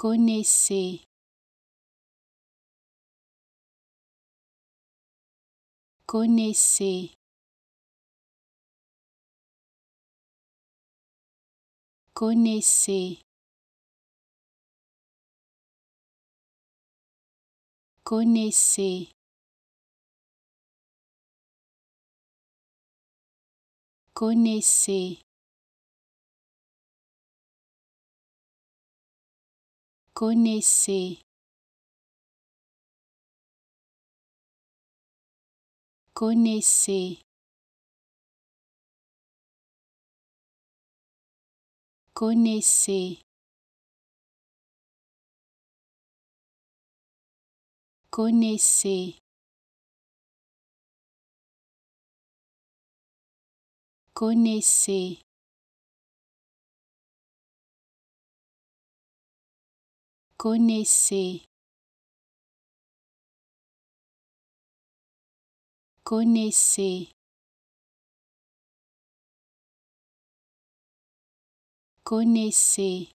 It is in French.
connaissez connaissez connaissez connaissez connaissez Connaissez. Connaissez. Connaissez. Connaissez. Connaissez. Connaissez. Connaissez. Connaissez.